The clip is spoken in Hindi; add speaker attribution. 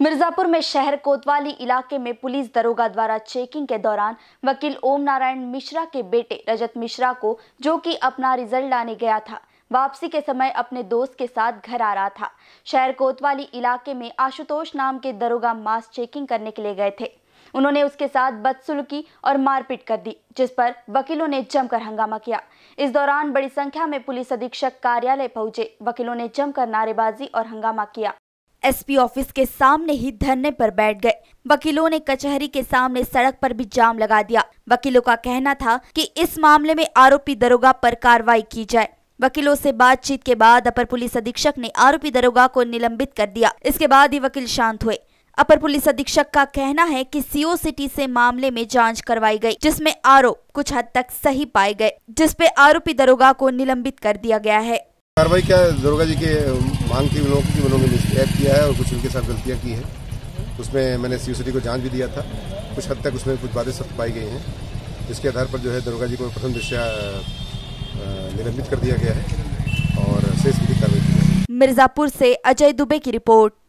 Speaker 1: मिर्जापुर में शहर कोतवाली इलाके में पुलिस दरोगा द्वारा चेकिंग के दौरान वकील ओम नारायण मिश्रा के बेटे रजत मिश्रा को जो कि अपना रिजल्ट लाने गया था वापसी के समय अपने दोस्त के साथ घर आ रहा था शहर कोतवाली इलाके में आशुतोष नाम के दरोगा मास चेकिंग करने के लिए गए थे उन्होंने उसके साथ बदसुलकी और मारपीट कर दी जिस पर वकीलों ने जमकर हंगामा किया इस दौरान बड़ी संख्या में पुलिस अधीक्षक कार्यालय पहुंचे वकीलों ने जमकर नारेबाजी और हंगामा किया एसपी ऑफिस के सामने ही धरने पर बैठ गए वकीलों ने कचहरी के सामने सड़क पर भी जाम लगा दिया वकीलों का कहना था कि इस मामले में आरोपी दरोगा पर कार्रवाई की जाए वकीलों से बातचीत के बाद अपर पुलिस अधीक्षक ने आरोपी दरोगा को निलंबित कर दिया इसके बाद ही वकील शांत हुए अपर पुलिस अधीक्षक का कहना है कि सीओ सिटी से मामले में जांच करवाई गई जिसमें आरोप कुछ हद तक सही पाए गए जिसपे आरोपी दरोगा को निलंबित कर दिया गया है
Speaker 2: कार्रवाई क्या दुर्गा जी के मांग थी उन लोगों की उन्होंने मिसबिहेव किया है और कुछ उनके साथ गलतियाँ की है उसमें मैंने सी को जांच भी दिया था कुछ हद तक उसमें कुछ बातें सख्त पाई गई हैं जिसके आधार पर जो है दुर्गा जी को प्रथम दृष्टया निलंबित कर दिया गया है और शेष विधि कार्रवाई
Speaker 1: की मिर्जापुर से अजय दुबे की रिपोर्ट